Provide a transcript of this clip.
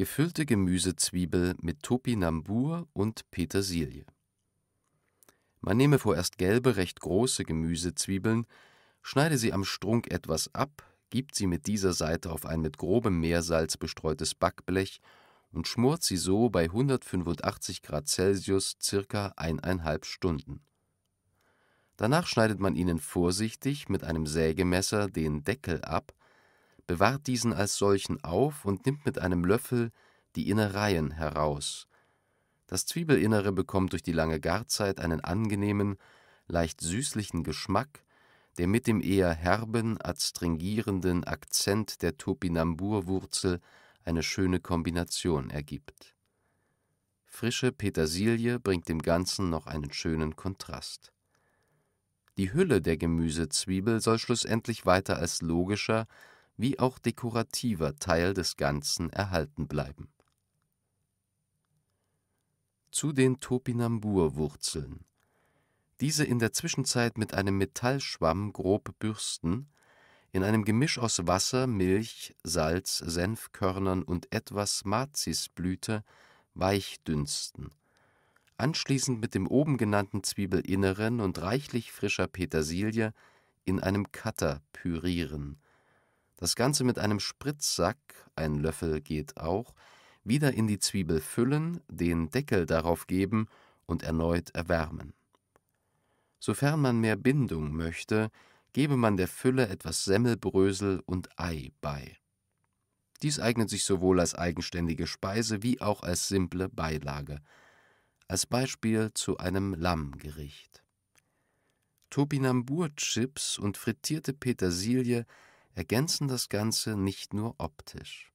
gefüllte Gemüsezwiebel mit Topinambur und Petersilie. Man nehme vorerst gelbe, recht große Gemüsezwiebeln, schneide sie am Strunk etwas ab, gibt sie mit dieser Seite auf ein mit grobem Meersalz bestreutes Backblech und schmort sie so bei 185 Grad Celsius circa eineinhalb Stunden. Danach schneidet man ihnen vorsichtig mit einem Sägemesser den Deckel ab bewahrt diesen als solchen auf und nimmt mit einem Löffel die Innereien heraus. Das Zwiebelinnere bekommt durch die lange Garzeit einen angenehmen, leicht süßlichen Geschmack, der mit dem eher herben, adstringierenden Akzent der Topinamburwurzel eine schöne Kombination ergibt. Frische Petersilie bringt dem Ganzen noch einen schönen Kontrast. Die Hülle der Gemüsezwiebel soll schlussendlich weiter als logischer, wie auch dekorativer Teil des Ganzen erhalten bleiben. Zu den Topinambur-Wurzeln. Diese in der Zwischenzeit mit einem Metallschwamm grob bürsten, in einem Gemisch aus Wasser, Milch, Salz, Senfkörnern und etwas Marzisblüte weich dünsten. Anschließend mit dem oben genannten Zwiebelinneren und reichlich frischer Petersilie in einem Cutter pürieren das Ganze mit einem Spritzsack (ein Löffel geht auch) wieder in die Zwiebel füllen, den Deckel darauf geben und erneut erwärmen. Sofern man mehr Bindung möchte, gebe man der Fülle etwas Semmelbrösel und Ei bei. Dies eignet sich sowohl als eigenständige Speise wie auch als simple Beilage, als Beispiel zu einem Lammgericht. Topinambur-Chips und frittierte Petersilie ergänzen das Ganze nicht nur optisch.